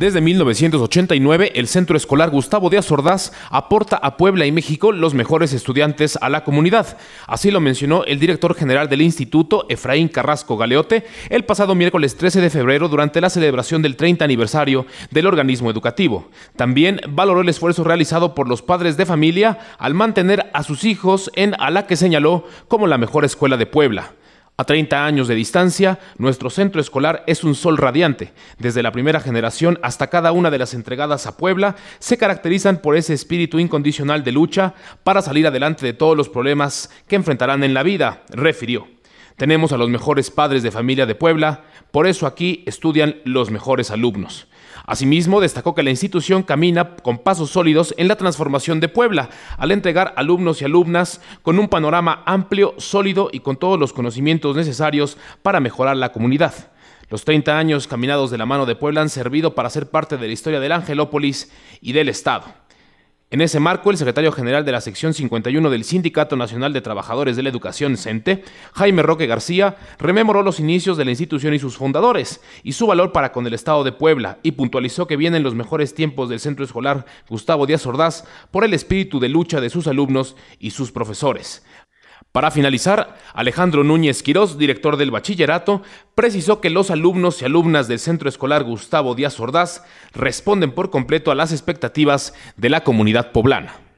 Desde 1989, el Centro Escolar Gustavo Díaz Ordaz aporta a Puebla y México los mejores estudiantes a la comunidad. Así lo mencionó el director general del instituto, Efraín Carrasco Galeote, el pasado miércoles 13 de febrero durante la celebración del 30 aniversario del organismo educativo. También valoró el esfuerzo realizado por los padres de familia al mantener a sus hijos en a la que señaló como la mejor escuela de Puebla. A 30 años de distancia, nuestro centro escolar es un sol radiante. Desde la primera generación hasta cada una de las entregadas a Puebla, se caracterizan por ese espíritu incondicional de lucha para salir adelante de todos los problemas que enfrentarán en la vida, refirió. Tenemos a los mejores padres de familia de Puebla, por eso aquí estudian los mejores alumnos. Asimismo, destacó que la institución camina con pasos sólidos en la transformación de Puebla, al entregar alumnos y alumnas con un panorama amplio, sólido y con todos los conocimientos necesarios para mejorar la comunidad. Los 30 años caminados de la mano de Puebla han servido para ser parte de la historia del Angelópolis y del Estado. En ese marco, el secretario general de la sección 51 del Sindicato Nacional de Trabajadores de la Educación, CENTE, Jaime Roque García, rememoró los inicios de la institución y sus fundadores, y su valor para con el Estado de Puebla, y puntualizó que vienen los mejores tiempos del centro escolar Gustavo Díaz Ordaz por el espíritu de lucha de sus alumnos y sus profesores. Para finalizar, Alejandro Núñez Quirós, director del bachillerato, precisó que los alumnos y alumnas del Centro Escolar Gustavo Díaz Ordaz responden por completo a las expectativas de la comunidad poblana.